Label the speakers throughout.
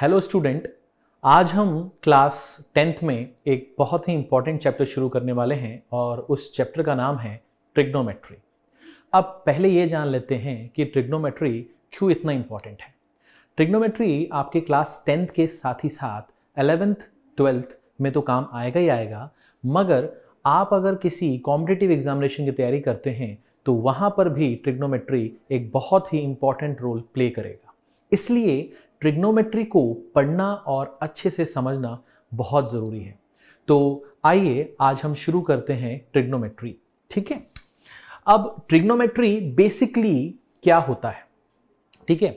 Speaker 1: hello student आज हम class tenth में एक बहुत ही इंपॉर्टेंट चैप्टर शुरू करने वाले हैं और उस चैप्टर का नाम है ट्रिग्नोमेट्री अब पहले ये जान लेते हैं कि ट्रिग्नोमेट्री क्यों इतना इम्पॉर्टेंट है ट्रिग्नोमेट्री आपके क्लास टेंथ के साथ ही साथ एलेवेंथ ट्वेल्थ में तो काम आएगा ही आएगा मगर आप अगर किसी कॉम्पिटेटिव एग्जामिनेशन की तैयारी करते हैं तो वहाँ पर भी ट्रिग्नोमेट्री एक बहुत ही इम्पॉर्टेंट रोल प्ले करेगा इसलिए ट्रिग्नोमेट्री को पढ़ना और अच्छे से समझना बहुत ज़रूरी है तो आइए आज हम शुरू करते हैं ट्रिग्नोमेट्री ठीक है अब ट्रिग्नोमेट्री बेसिकली क्या होता है ठीक है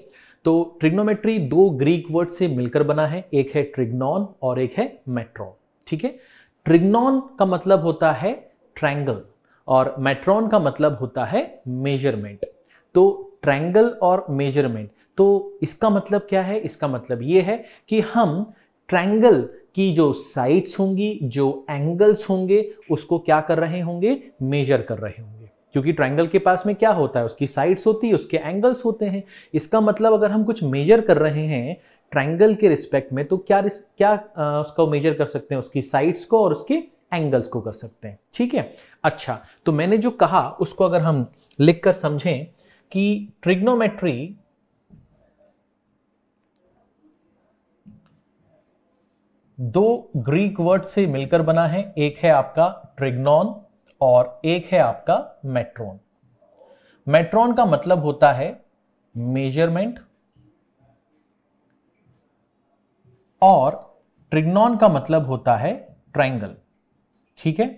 Speaker 1: तो ट्रिग्नोमेट्री दो ग्रीक वर्ड से मिलकर बना है एक है ट्रिग्नॉन और एक है मेट्रॉन ठीक है ट्रिग्नॉन का मतलब होता है ट्रैंगल और मेट्रॉन का मतलब होता है मेजरमेंट तो ट्रैंगल और मेजरमेंट तो इसका मतलब क्या है इसका मतलब ये है कि हम ट्रैंगल की जो साइड्स होंगी जो एंगल्स होंगे उसको क्या कर रहे होंगे मेजर कर रहे होंगे क्योंकि ट्रायंगल के पास में क्या होता है उसकी साइड्स होती है उसके एंगल्स होते हैं इसका मतलब अगर हम कुछ मेजर कर रहे हैं ट्रायंगल के रिस्पेक्ट में तो क्या क्या उसका मेजर कर सकते हैं उसकी साइड्स को और उसके एंगल्स को कर सकते हैं ठीक है अच्छा तो मैंने जो कहा उसको अगर हम लिख कर समझें कि ट्रिग्नोमेट्री दो ग्रीक वर्ड से मिलकर बना है एक है आपका ट्रिग्नॉन और एक है आपका मेट्रॉन मेट्रॉन का मतलब होता है मेजरमेंट और ट्रिग्नॉन का मतलब होता है ट्रायंगल ठीक है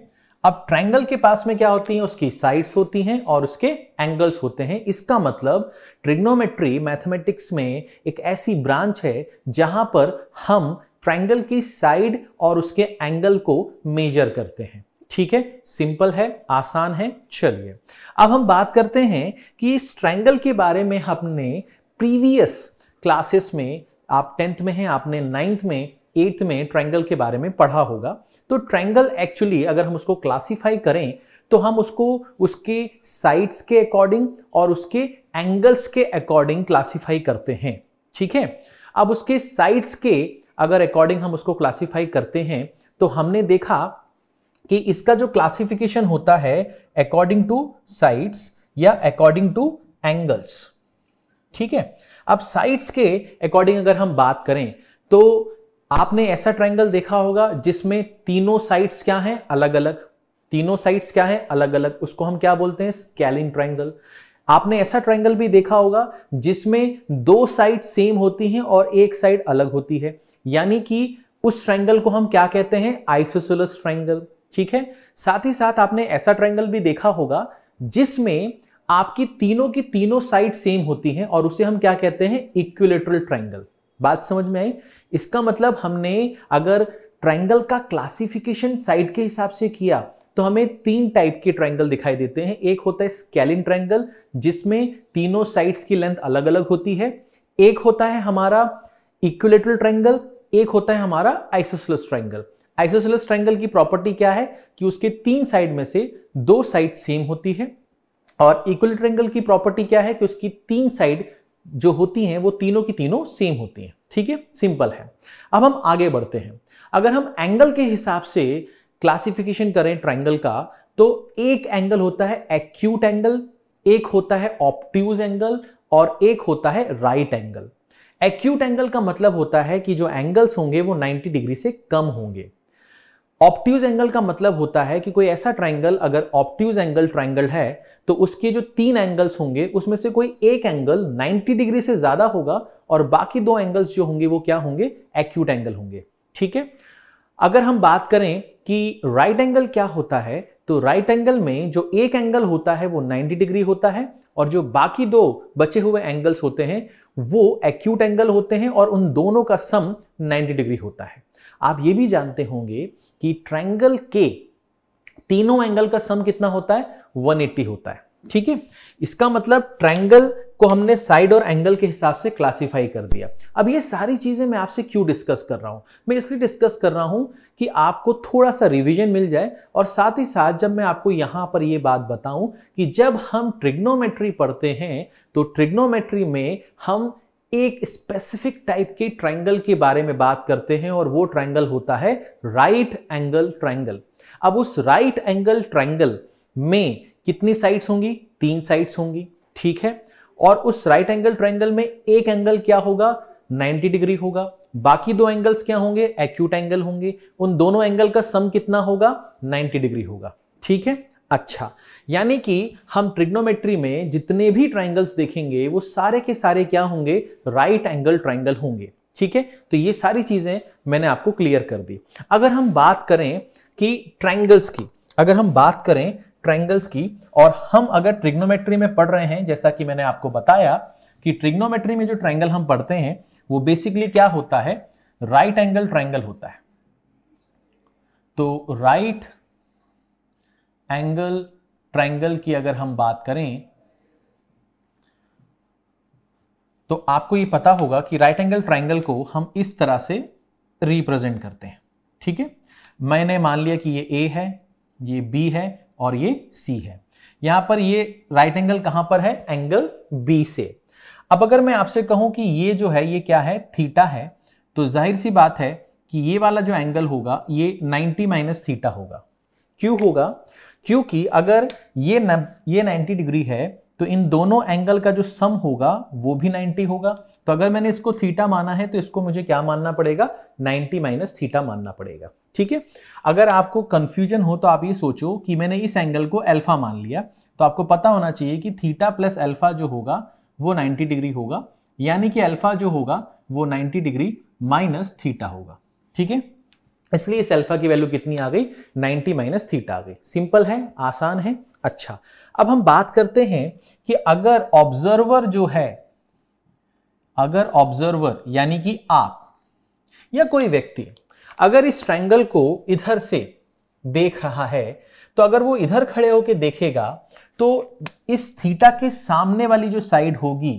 Speaker 1: अब ट्रायंगल के पास में क्या होती है उसकी साइड्स होती हैं और उसके एंगल्स होते हैं इसका मतलब ट्रिग्नोमेट्री मैथमेटिक्स में एक ऐसी ब्रांच है जहां पर हम ट्राइंगल की साइड और उसके एंगल को मेजर करते हैं ठीक है सिंपल है आसान है चलिए अब हम बात करते हैं कि इस ट्राइंगल के बारे में हमने प्रीवियस क्लासेस में आप टेंथ में हैं आपने नाइन्थ में एट्थ में ट्राइंगल के बारे में पढ़ा होगा तो ट्राइंगल एक्चुअली अगर हम उसको क्लासीफाई करें तो हम उसको उसके साइड्स के अकॉर्डिंग और उसके एंगल्स के अकॉर्डिंग क्लासीफाई करते हैं ठीक है अब उसके साइड्स के अगर अकॉर्डिंग हम उसको क्लासीफाई करते हैं तो हमने देखा कि इसका जो क्लासिफिकेशन होता है अकॉर्डिंग टू साइट्स या अकॉर्डिंग टू एंगल्स ठीक है अब साइट्स के अकॉर्डिंग अगर हम बात करें तो आपने ऐसा ट्रायंगल देखा होगा जिसमें तीनों साइड्स क्या हैं अलग अलग तीनों साइड्स क्या हैं अलग अलग उसको हम क्या बोलते हैं स्केलिन ट्राइंगल आपने ऐसा ट्राइंगल भी देखा होगा जिसमें दो साइड सेम होती हैं और एक साइड अलग होती है यानी कि उस ट्रायंगल को हम क्या कहते हैं आइसोसोलस ट्रायंगल ठीक है साथ ही साथ आपने ऐसा ट्रायंगल भी देखा होगा जिसमें आपकी तीनों की तीनों साइड सेम होती हैं और उसे हम क्या कहते हैं इक्विलेटरल ट्रायंगल बात समझ में आई इसका मतलब हमने अगर ट्रायंगल का क्लासिफिकेशन साइड के हिसाब से किया तो हमें तीन टाइप के ट्रायंगल दिखाई देते हैं एक होता है स्केलिन ट्रायंगल जिसमें तीनों साइड्स की लेंथ अलग अलग होती है एक होता है हमारा इक्विलेटरल ट्रायंगल एक होता है हमारा आइसोसलस ट्राइंगल आइसोसलस ट्राइंगल की प्रॉपर्टी क्या है कि उसके तीन साइड में से दो साइड सेम होती है और इक्वल ट्रेंगल की प्रॉपर्टी क्या है कि उसकी तीन साइड जो होती हैं वो तीनों की तीनों सेम होती हैं ठीक है सिंपल है अब हम आगे बढ़ते हैं अगर हम एंगल के हिसाब से क्लासिफिकेशन करें ट्राइंगल का तो एक एंगल होता है एक्यूट एंगल एक होता है ऑप्ट्यूज एंगल और एक होता है right right angle acute angle का मतलब होता है कि जो एंगल्स होंगे वो 90 डिग्री से कम होंगे ऑप्ट्यूज एंगल का मतलब होता है कि कोई ऐसा ट्राइंगल अगर ऑप्ट्यूज एंगल ट्राइंगल है तो उसके जो तीन एंगल्स होंगे उसमें से कोई एक एंगल 90 डिग्री से ज्यादा होगा और बाकी दो एंगल्स जो होंगे वो क्या होंगे एक्यूट एंगल होंगे ठीक है अगर हम बात करें कि राइट right एंगल क्या होता है तो राइट right एंगल में जो एक एंगल होता है वो 90 डिग्री होता है और जो बाकी दो बचे हुए एंगल्स होते हैं वो एक्यूट एंगल होते हैं और उन दोनों का सम 90 डिग्री होता है आप ये भी जानते होंगे कि ट्रैंगल के तीनों एंगल का सम कितना होता है 180 होता है ठीक है इसका मतलब ट्रायंगल को हमने साइड और एंगल के हिसाब से क्लासिफाई कर दिया अब ये सारी चीज़ें मैं आपसे क्यों डिस्कस कर रहा हूं मैं इसलिए डिस्कस कर रहा हूं कि आपको थोड़ा सा रिवीजन मिल जाए और साथ ही साथ जब मैं आपको यहां पर ये बात बताऊं कि जब हम ट्रिग्नोमेट्री पढ़ते हैं तो ट्रिग्नोमेट्री में हम एक स्पेसिफिक टाइप के ट्राइंगल के बारे में बात करते हैं और वो ट्राइंगल होता है राइट एंगल ट्राइंगल अब उस राइट एंगल ट्राइंगल में कितनी साइड्स होंगी तीन साइड्स होंगी ठीक है और उस राइट एंगल ट्राइंगल में एक एंगल क्या होगा 90 डिग्री होगा बाकी दो एंगल्स क्या होंगे एक्यूट एंगल होंगे उन दोनों एंगल का सम कितना होगा 90 डिग्री होगा ठीक है अच्छा यानी कि हम ट्रिग्नोमेट्री में जितने भी ट्राइंगल्स देखेंगे वो सारे के सारे क्या होंगे राइट एंगल ट्राइंगल होंगे ठीक है तो ये सारी चीजें मैंने आपको क्लियर कर दी अगर हम बात करें कि ट्राइंगल्स की अगर हम बात करें ट्रायंगल्स की और हम अगर ट्रिग्नोमेट्री में पढ़ रहे हैं जैसा कि मैंने आपको बताया कि ट्रिग्नोमेट्री में जो ट्रैंगल हम पढ़ते हैं वो बेसिकली क्या होता है राइट एंगल ट्रैंगल होता है तो राइट एंगल ट्रैंगल की अगर हम बात करें तो आपको ये पता होगा कि राइट एंगल ट्रैंगल को हम इस तरह से रिप्रेजेंट करते हैं ठीक है मैंने मान लिया कि ये ए है ये बी है और ये सी है यहां पर ये राइट एंगल कहां पर है एंगल बी से अब अगर मैं आपसे कहूं कि ये जो है ये क्या है थीटा है तो जाहिर सी बात है कि ये वाला जो एंगल होगा ये 90 माइनस थीटा होगा क्यों होगा क्योंकि अगर ये न, ये 90 डिग्री है तो इन दोनों एंगल का जो सम होगा वो भी 90 होगा तो अगर मैंने इसको थीटा माना है तो इसको मुझे क्या मानना पड़ेगा 90 माइनस थीटा मानना पड़ेगा ठीक है अगर आपको कंफ्यूजन हो तो आप ये सोचो कि मैंने इस एंगल को अल्फा मान लिया तो आपको पता होना चाहिए कि थीटा प्लस अल्फा जो होगा वो 90 डिग्री होगा यानी कि अल्फा जो होगा वो 90 डिग्री माइनस थीटा होगा ठीक है इसलिए इस अल्फा की वैल्यू कितनी आ गई नाइन्टी माइनस थीटा आ गई सिंपल है आसान है अच्छा अब हम बात करते हैं कि अगर ऑब्जर्वर जो है अगर ऑब्जर्वर यानी कि आप या कोई व्यक्ति अगर इस ट्रायंगल को इधर से देख रहा है तो अगर वो इधर खड़े होकर देखेगा तो इस थीटा के सामने वाली जो साइड होगी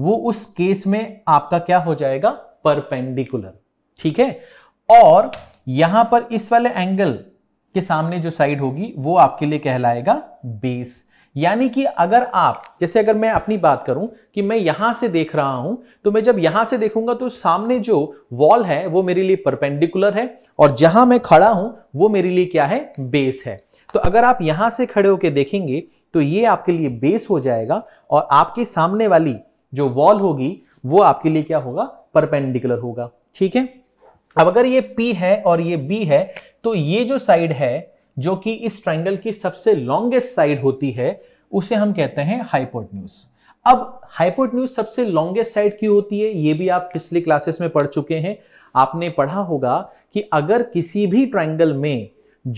Speaker 1: वो उस केस में आपका क्या हो जाएगा परपेंडिकुलर ठीक है और यहां पर इस वाले एंगल के सामने जो साइड होगी वो आपके लिए कहलाएगा बेस यानी कि अगर आप जैसे अगर मैं अपनी बात करूं कि मैं यहां से देख रहा हूं तो मैं जब यहां से देखूंगा तो सामने जो वॉल है वो मेरे लिए परपेंडिकुलर है और जहां मैं खड़ा हूं वो मेरे लिए क्या है बेस है तो अगर आप यहां से खड़े होकर देखेंगे तो ये आपके लिए बेस हो जाएगा और आपके सामने वाली जो वॉल होगी वो आपके लिए क्या होगा परपेंडिकुलर होगा ठीक है अब अगर ये पी है और ये बी है तो ये जो साइड है जो कि इस ट्राइंगल की सबसे लॉन्गेस्ट साइड होती है उसे हम कहते हैं हाईपोर्ट अब हाईपोर्ट सबसे लॉन्गेस्ट साइड क्यों होती है ये भी आप पिछली क्लासेस में पढ़ चुके हैं आपने पढ़ा होगा कि अगर किसी भी ट्राइंगल में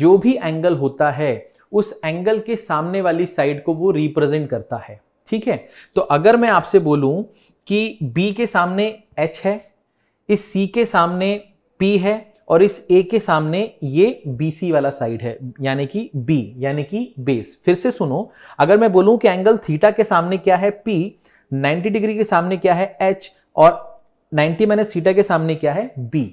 Speaker 1: जो भी एंगल होता है उस एंगल के सामने वाली साइड को वो रिप्रेजेंट करता है ठीक है तो अगर मैं आपसे बोलूं कि बी के सामने एच है इस सी के सामने पी है और इस ए के सामने ये बी सी वाला साइड है यानी कि बी यानी कि बेस फिर से सुनो अगर मैं बोलूं कि एंगल थीटा के सामने क्या है पी 90 डिग्री के सामने क्या है एच और 90 माइनस थीटा के सामने क्या है बी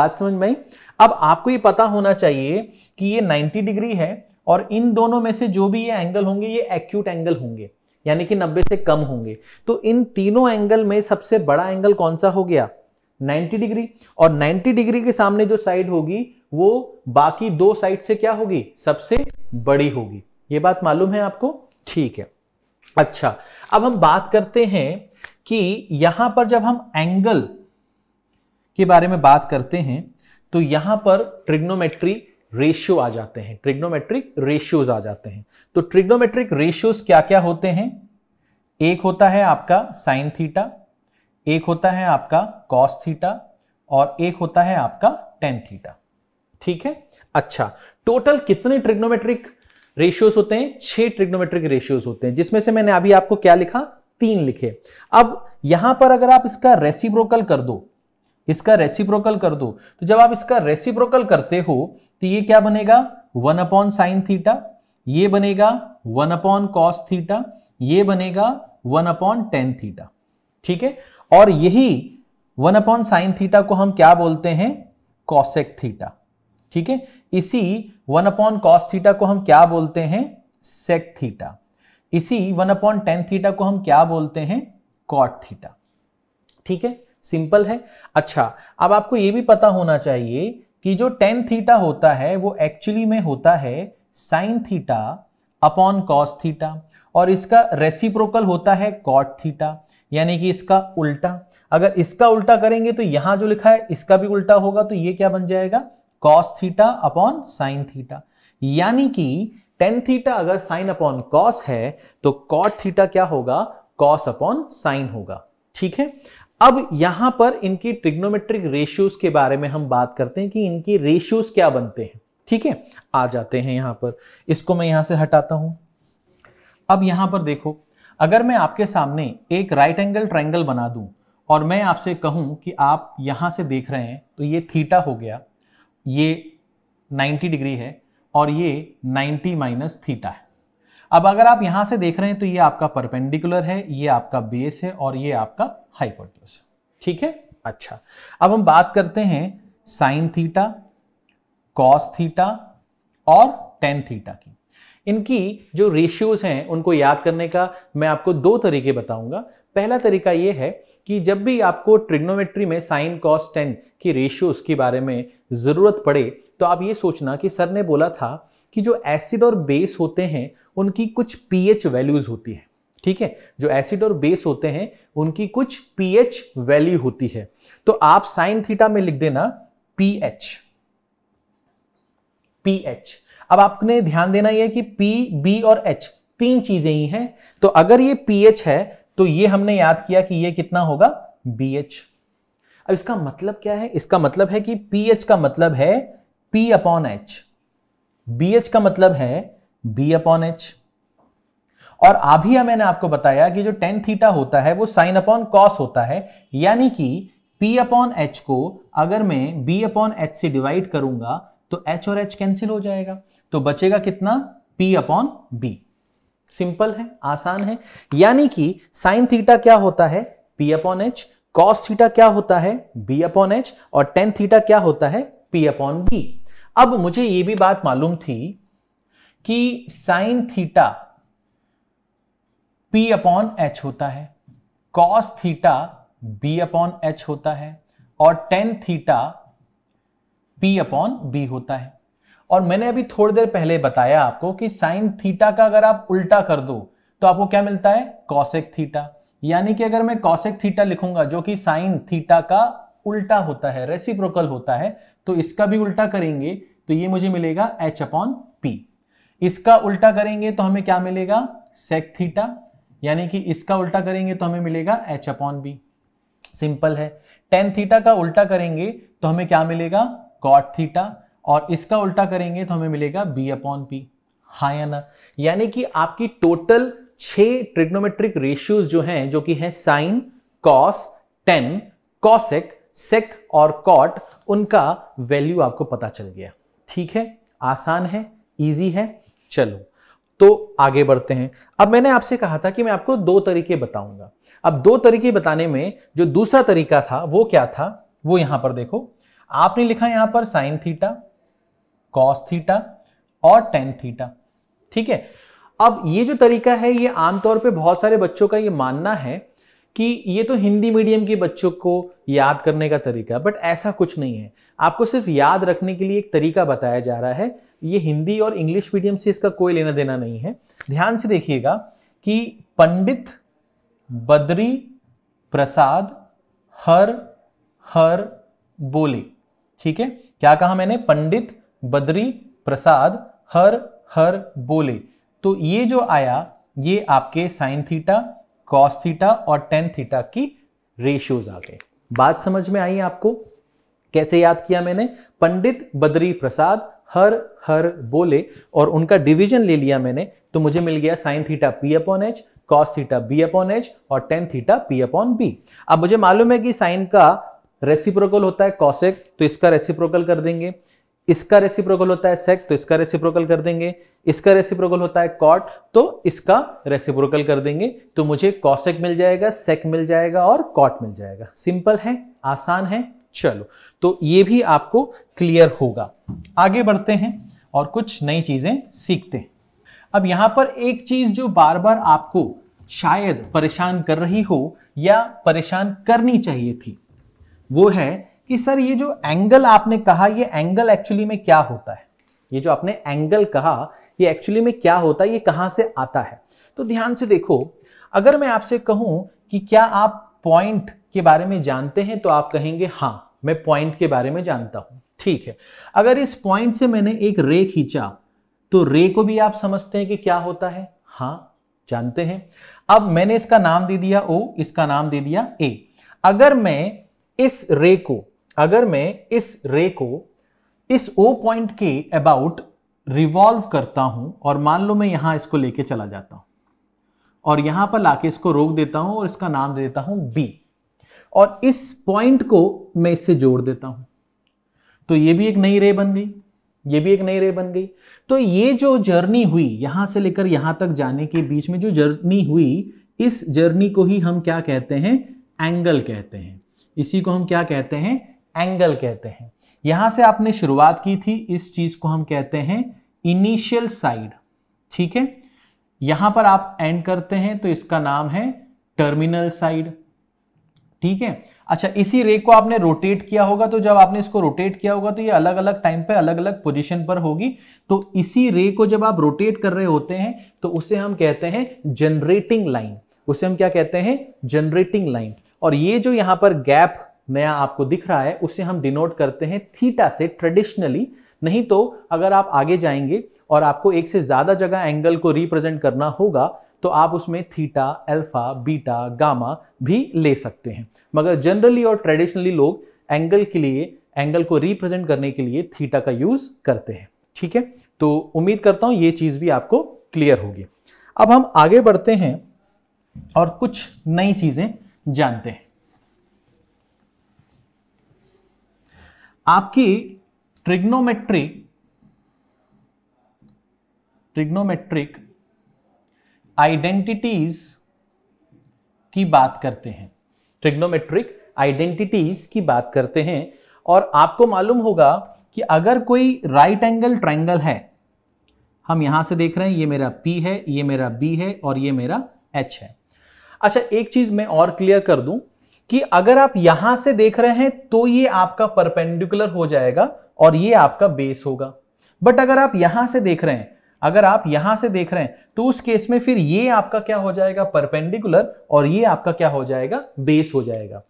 Speaker 1: बात समझ में अब आपको ये पता होना चाहिए कि ये 90 डिग्री है और इन दोनों में से जो भी ये एंगल होंगे ये एक्यूट एंगल होंगे यानी कि 90 से कम होंगे तो इन तीनों एंगल में सबसे बड़ा एंगल कौन सा हो गया 90 डिग्री और 90 डिग्री के सामने जो साइड होगी वो बाकी दो साइड से क्या होगी सबसे बड़ी होगी ये बात मालूम है आपको ठीक है अच्छा अब हम बात करते हैं कि यहां पर जब हम एंगल के बारे में बात करते हैं तो यहां पर ट्रिग्नोमेट्री रेशियो आ जाते हैं ट्रिग्नोमेट्रिक रेशियोज आ जाते हैं तो ट्रिग्नोमेट्रिक रेशियोज क्या क्या होते हैं एक होता है आपका साइन थीटा एक होता है आपका कॉस थीटा और एक होता है आपका टेन थीटा ठीक है अच्छा टोटल कितने ट्रिग्नोमेट्रिक रेशियोज होते हैं छह ट्रिग्नोमेट्रिक रेशियोज होते हैं जिसमें से मैंने अभी आपको क्या लिखा तीन लिखे अब यहां पर अगर आप इसका रेसिप्रोकल कर दो इसका रेसिप्रोकल कर दो तो जब आप इसका रेसिप्रोकल करते हो तो ये क्या बनेगा वन अपॉन साइन थीटा ये बनेगा वन अपॉन कॉस थीटा ये बनेगा वन अपॉन टेन थीटा ठीक है और यही वन अपॉन साइन थीटा को हम क्या बोलते हैं कॉसेक थीटा ठीक है इसी वन अपॉन कॉस थीटा को हम क्या बोलते हैं सेक थीटा इसी वन अपॉन टेन थीटा को हम क्या बोलते हैं कॉट थीटा ठीक है सिंपल है अच्छा अब आपको यह भी पता होना चाहिए कि जो टेन थीटा होता है वो एक्चुअली में होता है sine theta upon cos theta और इसका रेसिप्रोकल होता है कॉट थीटा यानी कि इसका उल्टा अगर इसका उल्टा करेंगे तो यहां जो लिखा है इसका भी उल्टा होगा तो ये क्या बन जाएगा cos theta upon sine theta यानी कि टेन थीटा अगर साइन अपॉन कॉस है तो कॉट थीटा क्या होगा कॉस अपॉन साइन होगा ठीक है अब यहां पर इनकी ट्रिग्नोमेट्रिक रेशियोज के बारे में हम बात करते हैं कि इनके रेशियोज क्या बनते हैं ठीक है आ जाते हैं यहां पर इसको मैं यहां से हटाता हूं अब यहां पर देखो अगर मैं आपके सामने एक राइट एंगल ट्राइंगल बना दूं और मैं आपसे कहूं कि आप यहां से देख रहे हैं तो ये थीटा हो गया ये 90 डिग्री है और ये 90 माइनस थीटा है अब अगर आप यहां से देख रहे हैं तो ये आपका परपेंडिकुलर है ये आपका बेस है और ये आपका हाइपोटेन्यूस है ठीक है अच्छा अब हम बात करते हैं साइन थीटा कॉस थीटा और टेन थीटा की इनकी जो रेशियोज़ हैं उनको याद करने का मैं आपको दो तरीके बताऊंगा पहला तरीका ये है कि जब भी आपको ट्रिग्नोमेट्री में साइन कॉस टेन की रेशियोज़ के बारे में ज़रूरत पड़े तो आप ये सोचना कि सर ने बोला था कि जो एसिड और बेस होते हैं उनकी कुछ पीएच वैल्यूज़ होती है ठीक है जो एसिड और बेस होते हैं उनकी कुछ पीएच वैल्यू होती है तो आप साइन थीटा में लिख देना पीएच पीएच अब आपने ध्यान देना यह कि पी बी और एच तीन चीजें ही हैं तो अगर ये पीएच है तो ये हमने याद किया कि ये कितना होगा बी एच अब इसका मतलब क्या है इसका मतलब है कि पी एच का मतलब है पी अपॉन एच बी का मतलब है बी अपॉन एच और अभी मैंने आपको बताया कि जो टेन थीटा होता है वो साइन अपॉन कॉस होता है यानी कि पी अपॉन एच को अगर मैं बी अपॉन एच से डिवाइड करूंगा तो एच और एच कैंसिल हो जाएगा तो बचेगा कितना पी अपॉन बी सिंपल है आसान है यानी कि साइन थीटा क्या होता है P upon H cos theta क्या होता है बी अपॉन एच और टेन थीटा क्या होता है पी अपॉन बी अब मुझे यह भी बात मालूम थी कि sine theta P upon H होता है cos theta B upon H होता है और tan theta P upon B होता है और मैंने अभी थोड़ी देर पहले बताया आपको कि साइन थीटा का अगर आप उल्टा कर दो तो आपको क्या मिलता है कॉसेक थीटा यानी कि अगर मैं कॉसेक थीटा लिखूंगा जो कि साइन थीटा का उल्टा होता है रेसिप्रोकल होता है तो इसका भी उल्टा करेंगे तो ये मुझे मिलेगा एच अपॉन पी इसका उल्टा करेंगे तो हमें क्या मिलेगा सेक थीटा यानी कि इसका उल्टा करेंगे तो हमें मिलेगा एच अपॉन बी सिंपल है टेन थीटा का उल्टा करेंगे तो हमें क्या मिलेगा कॉट थीटा और इसका उल्टा करेंगे तो हमें मिलेगा बी अपॉन पी हाँ या ना यानी कि आपकी टोटल छह ट्रिग्नोमेट्रिक रेशियोज जो हैं जो कि हैं sine cos tan cosec sec और कॉट उनका वैल्यू आपको पता चल गया ठीक है आसान है इजी है चलो तो आगे बढ़ते हैं अब मैंने आपसे कहा था कि मैं आपको दो तरीके बताऊंगा अब दो तरीके बताने में जो दूसरा तरीका था वो क्या था वो यहां पर देखो आपने लिखा यहां पर साइन थीटा कॉस थीटा और टेन थीटा ठीक है अब ये जो तरीका है ये आमतौर पे बहुत सारे बच्चों का ये मानना है कि ये तो हिंदी मीडियम के बच्चों को याद करने का तरीका बट ऐसा कुछ नहीं है आपको सिर्फ याद रखने के लिए एक तरीका बताया जा रहा है ये हिंदी और इंग्लिश मीडियम से इसका कोई लेना देना नहीं है ध्यान से देखिएगा कि पंडित बद्री प्रसाद हर हर बोले ठीक है क्या कहा मैंने पंडित बद्री प्रसाद हर हर बोले तो ये जो आया ये आपके साइन थीटा कॉस थीटा और टेन थीटा की रेशियोज आ गए बात समझ में आई आपको कैसे याद किया मैंने पंडित बद्री प्रसाद हर हर बोले और उनका डिवीजन ले लिया मैंने तो मुझे मिल गया sine theta P upon H cos theta B upon H और tan theta P upon B अब मुझे मालूम है कि साइन का रेसिप्रोकल होता है कॉसेक तो इसका रेसिप्रोकल कर देंगे इसका रेसिप्रोकल होता है सेक तो इसका रेसिप्रोकल कर देंगे इसका रेसिप्रोकल होता है कॉट तो इसका रेसिप्रोकल कर देंगे तो मुझे कॉसेक मिल जाएगा सेक मिल जाएगा और कॉट मिल जाएगा सिंपल है आसान है चलो तो ये भी आपको क्लियर होगा आगे बढ़ते हैं और कुछ नई चीजें सीखते हैं अब यहां पर एक चीज जो बार बार आपको शायद परेशान कर रही हो या परेशान करनी चाहिए थी वो है कि सर ये जो एंगल आपने कहा ये एंगल एक्चुअली में क्या होता है ये जो आपने एंगल कहा ये एक्चुअली में क्या होता है ये कहां से आता है तो ध्यान से देखो अगर मैं आपसे कहूं कि क्या आप पॉइंट के बारे में जानते हैं तो आप कहेंगे हाँ मैं पॉइंट के बारे में जानता हूं ठीक है अगर इस पॉइंट से मैंने एक रे खींचा तो रे को भी आप समझते हैं कि क्या होता है हाँ जानते हैं अब मैंने इसका नाम दे दिया ओ इसका नाम दे दिया ए अगर मैं इस रे को अगर मैं इस रे को इस ओ पॉइंट के अबाउट रिवॉल्व करता हूं और मान लो मैं यहां इसको लेके चला जाता हूं और यहां पर लाके इसको रोक देता हूं और इसका नाम दे देता हूं बी और इस पॉइंट को मैं इससे जोड़ देता हूं तो ये भी एक नई रे बन गई ये भी एक नई रे बन गई तो ये जो जर्नी हुई यहां से लेकर यहां तक जाने के बीच में जो जर्नी हुई इस जर्नी को ही हम क्या कहते हैं एंगल कहते हैं इसी को हम क्या कहते हैं एंगल कहते हैं यहां से आपने शुरुआत की थी इस चीज को हम कहते हैं इनिशियल साइड ठीक है यहां पर आप एंड करते हैं तो इसका नाम है टर्मिनल साइड ठीक है अच्छा इसी रे को आपने रोटेट किया होगा तो जब आपने इसको रोटेट किया होगा तो ये अलग अलग टाइम पे अलग अलग पोजीशन पर होगी तो इसी रे को जब आप रोटेट कर रहे होते हैं तो उसे हम कहते हैं जनरेटिंग लाइन उसे हम क्या कहते हैं जनरेटिंग लाइन और ये जो यहां पर गैप नया आपको दिख रहा है उसे हम डिनोट करते हैं थीटा से ट्रेडिशनली नहीं तो अगर आप आगे जाएंगे और आपको एक से ज़्यादा जगह एंगल को रिप्रेजेंट करना होगा तो आप उसमें थीटा अल्फा बीटा गामा भी ले सकते हैं मगर जनरली और ट्रेडिशनली लोग एंगल के लिए एंगल को रिप्रेजेंट करने के लिए थीटा का यूज़ करते हैं ठीक है तो उम्मीद करता हूँ ये चीज़ भी आपको क्लियर होगी अब हम आगे बढ़ते हैं और कुछ नई चीज़ें जानते हैं आपकी ट्रिग्नोमेट्रिक ट्रिग्नोमेट्रिक आइडेंटिटीज की बात करते हैं ट्रिग्नोमेट्रिक आइडेंटिटीज की बात करते हैं और आपको मालूम होगा कि अगर कोई राइट एंगल ट्रायंगल है हम यहां से देख रहे हैं ये मेरा P है ये मेरा B है और ये मेरा H है अच्छा एक चीज मैं और क्लियर कर दूं कि अगर आप यहां से देख रहे हैं तो ये आपका परपेंडिकुलर हो जाएगा और ये आपका बेस होगा बट अगर आप यहां से देख रहे हैं अगर आप यहां से देख रहे हैं तो उस केस में फिर ये आपका क्या हो जाएगा परपेंडिकुलर और ये आपका क्या हो जाएगा बेस हो जाएगा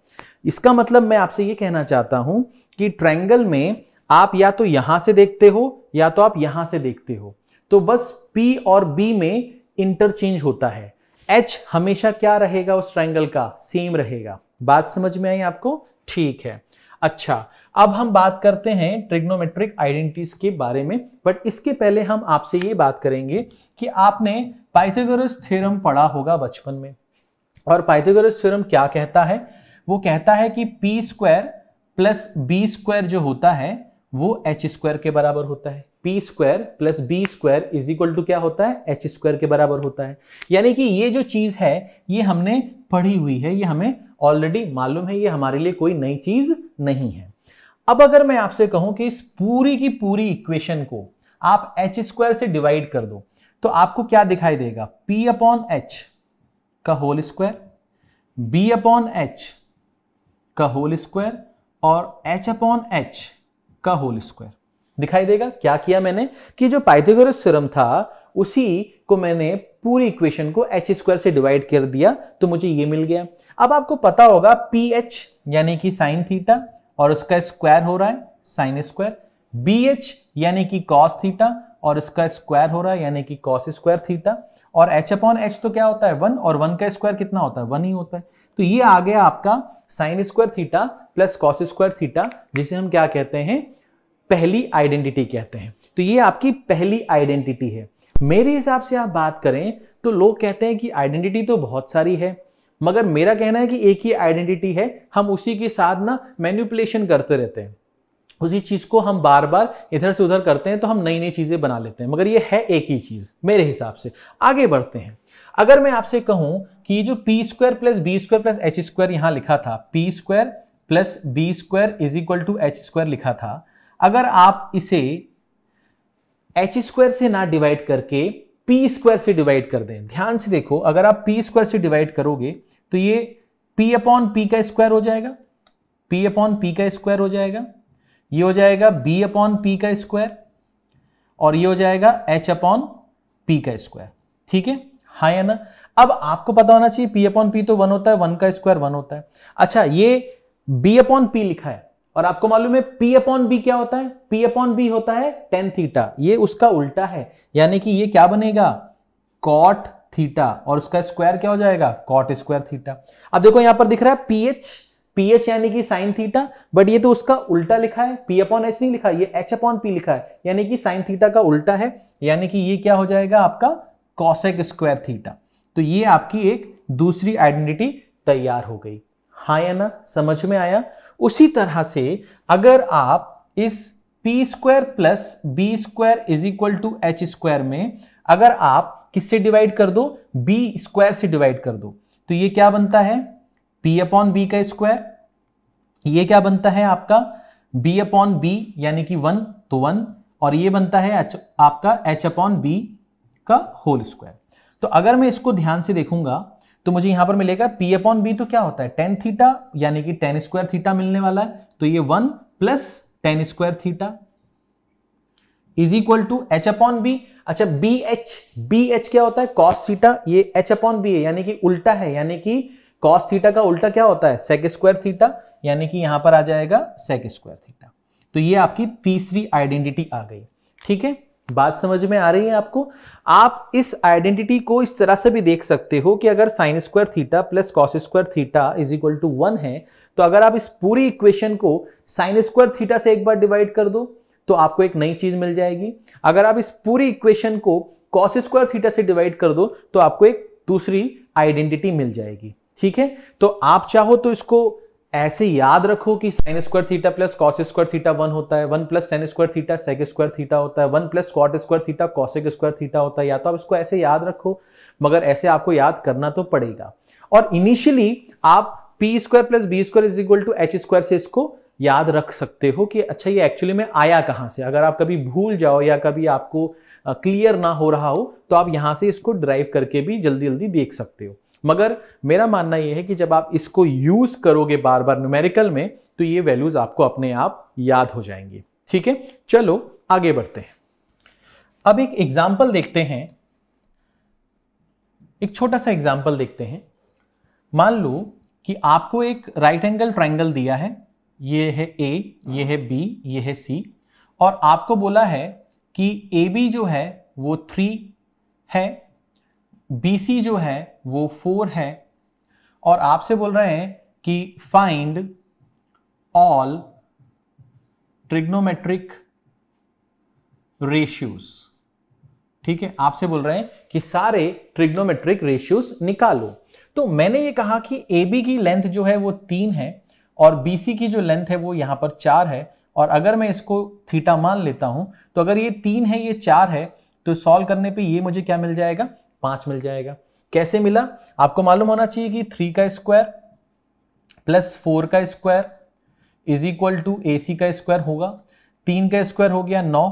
Speaker 1: इसका मतलब मैं आपसे ये कहना चाहता हूं कि ट्रायंगल में आप या तो यहां से देखते हो या तो आप यहां से देखते हो तो बस P और B में इंटरचेंज होता है H हमेशा क्या रहेगा उस ट्रायंगल का सेम रहेगा बात समझ में आई आपको ठीक है अच्छा अब हम बात करते हैं ट्रिग्नोमेट्रिक आइडेंटिटीज के बारे में बट इसके पहले हम आपसे ये बात करेंगे कि आपने पाइथागोरस थ्योरम पढ़ा होगा बचपन में और पाइथागोरस थ्योरम क्या कहता है वो कहता है कि P square plus B square जो होता है वो एच स्क्वायर के बराबर होता है P square plus B square is equal to क्या होता है एच स्क्वायर के बराबर होता है यानी कि ये जो चीज है ये हमने पढ़ी हुई है ये हमें ऑलरेडी मालूम है ये हमारे लिए कोई नई चीज नहीं है अब अगर मैं आपसे कहूं कि इस पूरी की पूरी इक्वेशन को आप एच स्क्वायर से डिवाइड कर दो तो आपको क्या दिखाई देगा P अपॉन एच का whole square B upon H का होल स्क्वायर और H अपॉन एच का होल स्क्वायर दिखाई देगा क्या किया मैंने कि जो पाइथागोरस थ्योरम था उसी को मैंने पूरी इक्वेशन को एच स्क्वायर से डिवाइड कर दिया तो मुझे ये मिल गया अब आपको पता होगा पी एच यानी कि साइन थीटा और उसका स्क्वायर हो रहा है साइन स्क्वायर बी एच यानी कि कॉस थीटा और इसका स्क्वायर हो रहा है यानी कि कॉस स्क्वायर थीटा और एच अपॉन एच तो क्या होता है वन और वन का स्क्वायर कितना होता है वन ही होता है तो ये आ गया आपका sine square theta plus cos square theta जिसे हम क्या कहते हैं पहली आइडेंटिटी कहते हैं तो ये आपकी पहली आइडेंटिटी है मेरे हिसाब से आप बात करें तो लोग कहते हैं कि आइडेंटिटी तो बहुत सारी है मगर मेरा कहना है कि एक ही आइडेंटिटी है हम उसी के साथ ना मैन्यूपुलेशन करते रहते हैं उसी चीज़ को हम बार बार इधर से उधर करते हैं तो हम नई नई चीज़ें बना लेते हैं मगर ये है एक ही चीज़ मेरे हिसाब से आगे बढ़ते हैं अगर मैं आपसे कहूं कि जो P square plus B square plus H square यहाँ लिखा था P square plus B square is equal to H square लिखा था अगर आप इसे एच स्क्वायर से ना डिवाइड करके पी स्क्वायर से डिवाइड कर दें ध्यान से देखो अगर आप पी स्क्वायर से डिवाइड करोगे तो ये पी अपॉन पी का स्क्वायर हो जाएगा पी अपॉन पी का स्क्वायर हो जाएगा ये हो जाएगा बी अपॉन पी का स्क्वायर और ये हो जाएगा एच अपॉन पी का स्क्वायर ठीक है हा या ना अब आपको पता होना चाहिए पी अपॉन पी तो वन होता है वन का स्क्वायर वन होता है अच्छा ये बी अपॉन पी लिखा है और आपको मालूम है पी अपॉन बी क्या होता है पी अपॉन बी होता है टेन थीटा ये उसका उल्टा है यानी कि ये क्या बनेगा कॉट थीटा और उसका स्क्वायर क्या हो जाएगा कॉट स्क्वायर थीटा अब देखो यहां पर दिख रहा है पीएच पीएच यानी कि साइन थीटा बट ये तो उसका उल्टा लिखा है पी अपॉन एच नहीं लिखा ये एच अपॉन पी लिखा है यानी कि साइन थीटा का उल्टा है यानी कि ये क्या हो जाएगा आपका कॉसेक स्क्वायर थीटा तो ये आपकी एक दूसरी आइडेंटिटी तैयार हो गई हा या ना समझ में आया उसी तरह से अगर आप इस P square plus B square is equal to H square में अगर आप किससे डिवाइड कर दो बी स्क्वायर से डिवाइड कर दो तो ये क्या बनता है पी अपॉन बी का स्क्वायर ये क्या बनता है आपका बी अपॉन बी यानी कि वन तो वन और ये बनता है एच आपका एच अपॉन बी का होल स्क्वायर तो अगर मैं इसको ध्यान से देखूंगा तो मुझे यहां पर मिलेगा पी अपॉन बी तो क्या होता है टेन थीटा यानी कि टेन स्क्वायर थीटा मिलने वाला है तो ये one plus tan square theta is equal to H upon B अच्छा बी एच बी एच क्या होता है कॉस थीटा ये एच अपॉन बी है यानी कि उल्टा है यानी कि कॉस थीटा का उल्टा क्या होता है सेक स्क्वायर थीटा यानी कि यहां पर आ जाएगा सेक स्क्वायर थीटा तो ये आपकी तीसरी आइडेंटिटी आ गई ठीक है बात समझ में आ रही है आपको आप इस आइडेंटिटी को इस तरह से भी देख सकते हो कि अगर sine square theta plus cos square theta is equal to one है तो अगर आप इस पूरी इक्वेशन को साइन स्क्वायर थीटा से एक बार डिवाइड कर दो तो आपको एक नई चीज मिल जाएगी अगर आप इस पूरी इक्वेशन को कॉस स्क्वायर थीटा से डिवाइड कर दो तो आपको एक दूसरी आइडेंटिटी मिल जाएगी ठीक है तो आप चाहो तो इसको ऐसे याद रखो कि sine square theta plus cos square theta one होता है one plus tan square theta sec square theta होता है one plus cot square theta cosec square theta होता है या तो आप इसको ऐसे याद रखो मगर ऐसे आपको याद करना तो पड़ेगा और इनिशियली आप P square plus B square is equal to H square से इसको याद रख सकते हो कि अच्छा ये एक्चुअली में आया कहाँ से अगर आप कभी भूल जाओ या कभी आपको क्लियर ना हो रहा हो तो आप यहाँ से इसको ड्राइव करके भी जल्दी जल्दी देख सकते हो मगर मेरा मानना यह है कि जब आप इसको यूज करोगे बार बार न्यूमेरिकल में तो ये वैल्यूज आपको अपने आप याद हो जाएंगी ठीक है चलो आगे बढ़ते हैं अब एक एग्जाम्पल देखते हैं एक छोटा सा एग्जाम्पल देखते हैं मान लो कि आपको एक राइट एंगल ट्राइंगल दिया है ये है ए ये है बी ये है सी और आपको बोला है कि ए बी जो है वो थ्री है BC जो है वो फोर है और आपसे बोल रहे हैं कि फाइंड ऑल ट्रिग्नोमेट्रिक रेशियोज ठीक है आपसे बोल रहे हैं कि सारे ट्रिग्नोमेट्रिक रेशियोज निकालो तो मैंने ये कहा कि ए बी की लेंथ जो है वो तीन है और बी सी की जो लेंथ है वो यहां पर चार है और अगर मैं इसको थीटा मान लेता हूं तो अगर ये तीन है ये चार है तो सॉल्व करने पे ये मुझे क्या मिल जाएगा पांच मिल जाएगा कैसे मिला आपको मालूम होना चाहिए कि थ्री का स्क्वायर प्लस फोर का square is equal to A C का स्क्वायर होगा तीन का स्क्वायर हो गया नौ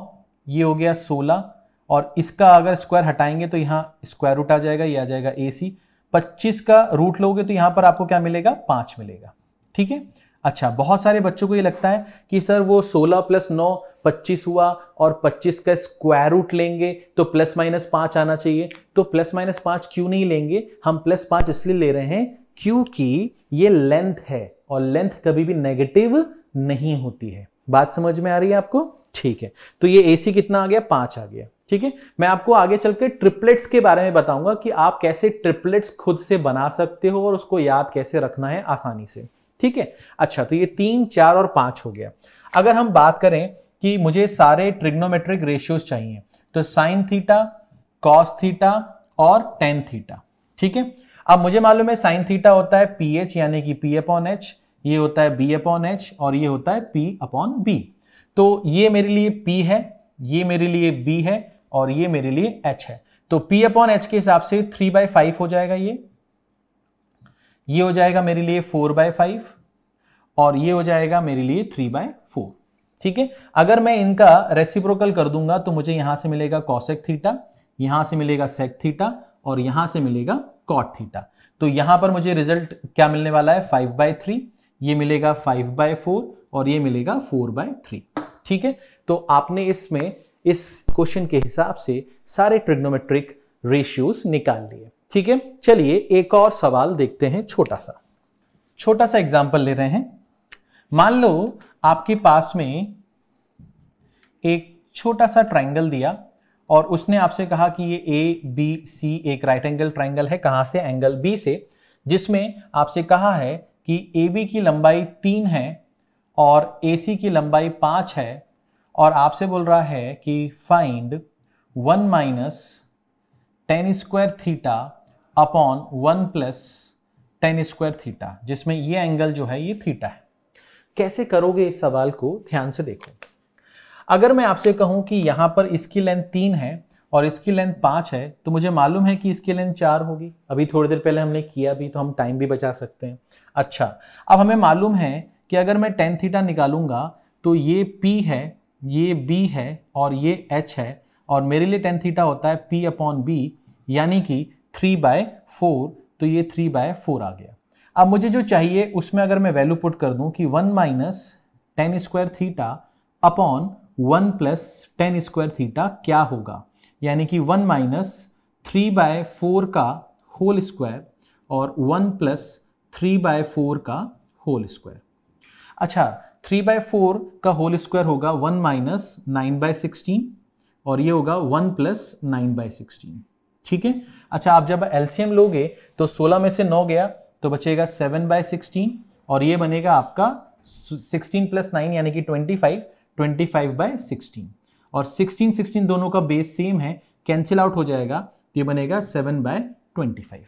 Speaker 1: ये हो गया सोलह और इसका अगर स्क्वायर हटाएंगे तो यहाँ स्क्वायर रूट आ जाएगा ये आ जाएगा ए सी पच्चीस का रूट लोगे तो यहाँ पर आपको क्या मिलेगा पाँच मिलेगा ठीक है अच्छा बहुत सारे बच्चों को ये लगता है कि सर वो सोलह प्लस नौ 25 हुआ और 25 का स्क्वायर रूट लेंगे तो प्लस माइनस पांच आना चाहिए तो प्लस माइनस पांच क्यों नहीं लेंगे हम प्लस पांच इसलिए ले रहे हैं क्योंकि ये लेंथ है और लेंथ कभी भी नेगेटिव नहीं होती है बात समझ में आ रही है आपको ठीक है तो ये ए कितना आ गया पांच आ गया ठीक है मैं आपको आगे चल के ट्रिपलेट्स के बारे में बताऊंगा कि आप कैसे ट्रिपलेट्स खुद से बना सकते हो और उसको याद कैसे रखना है आसानी से ठीक है अच्छा तो ये तीन चार और पांच हो गया अगर हम बात करें कि मुझे सारे ट्रिग्नोमेट्रिक रेशियोज चाहिए तो साइन थीटा कॉस थीटा और टेन थीटा ठीक है अब मुझे मालूम है साइन थीटा होता है पी एच यानी कि पी अपॉन एच ये होता है बी अपॉन एच और ये होता है पी अपॉन बी तो ये मेरे लिए पी है ये मेरे लिए बी है और ये मेरे लिए एच है तो पी अपॉन एच के हिसाब से थ्री बाय फाइव हो जाएगा ये ये हो जाएगा मेरे लिए फोर बाय फाइव और ये हो जाएगा मेरे लिए थ्री बाय फोर ठीक है अगर मैं इनका रेसिप्रोकल कर दूंगा तो मुझे यहां से मिलेगा कॉसेक थीटा यहां से मिलेगा सेक थीटा और यहां से मिलेगा कॉट थीटा तो यहां पर मुझे रिजल्ट क्या मिलने वाला है फाइव बाय थ्री ये मिलेगा फाइव बाय फोर और ये मिलेगा फोर बाय थ्री ठीक है तो आपने इसमें इस क्वेश्चन के हिसाब से सारे ट्रिग्नोमेट्रिक रेशियोज निकाल लिए ठीक है चलिए एक और सवाल देखते हैं छोटा सा छोटा सा एग्जाम्पल ले रहे हैं मान लो आपके पास में एक छोटा सा ट्राइंगल दिया और उसने आपसे कहा कि ये ए बी सी एक राइट एंगल ट्राइंगल है कहाँ से एंगल बी से जिसमें आपसे कहा है कि ए बी की लंबाई तीन है और ए सी की लंबाई पांच है और आपसे बोल रहा है कि find one minus tan square theta upon one plus tan square theta जिसमें ये एंगल जो है ये थीटा है कैसे करोगे इस सवाल को ध्यान से देखो अगर मैं आपसे कहूं कि यहाँ पर इसकी लेंथ तीन है और इसकी लेंथ पाँच है तो मुझे मालूम है कि इसकी लेंथ चार होगी अभी थोड़ी देर पहले हमने किया भी तो हम टाइम भी बचा सकते हैं अच्छा अब हमें मालूम है कि अगर मैं टेन थीटा निकालूंगा तो ये पी है ये बी है और ये एच है और मेरे लिए टेन थीटा होता है पी अपॉन बी यानी कि थ्री बाय फोर तो ये थ्री बाय फोर आ गया अब मुझे जो चाहिए उसमें अगर मैं वैल्यू पुट कर दूं कि one minus tan square theta upon one plus tan square theta क्या होगा यानी कि one minus three by four का होल स्क्वायर और one plus three by four का होल स्क्वायर अच्छा थ्री बाय फोर का होल स्क्वायर होगा one minus nine by sixteen और ये होगा one plus nine by sixteen ठीक है अच्छा आप जब एलसीएम लोगे तो सोलह में से नौ गया तो बचेगा सेवन बाय सिक्सटीन और ये बनेगा आपका सिक्सटीन प्लस नाइन यानी कि twenty five twenty five by sixteen और सिक्सटीन सिक्सटीन दोनों का बेस सेम है कैंसिल आउट हो जाएगा ये बनेगा सेवन बाय ट्वेंटी फाइव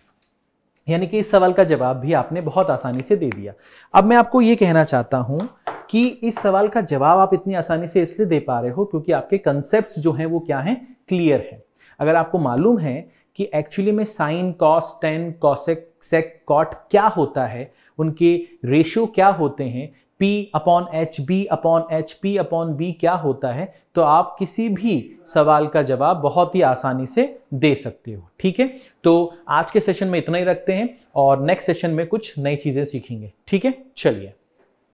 Speaker 1: यानी कि इस सवाल का जवाब भी आपने बहुत आसानी से दे दिया अब मैं आपको ये कहना चाहता हूँ कि इस सवाल का जवाब आप इतनी आसानी से इसलिए दे पा रहे हो क्योंकि आपके कंसेप्ट जो हैं वो क्या हैं क्लियर है अगर आपको मालूम है कि एक्चुअली में sine cos tan cosec sec cot क्या होता है उनके रेशियो क्या होते हैं P upon H B upon H P upon B क्या होता है तो आप किसी भी सवाल का जवाब बहुत ही आसानी से दे सकते हो ठीक है तो आज के सेशन में इतना ही रखते हैं और नेक्स्ट सेशन में कुछ नई चीज़ें सीखेंगे ठीक है चलिए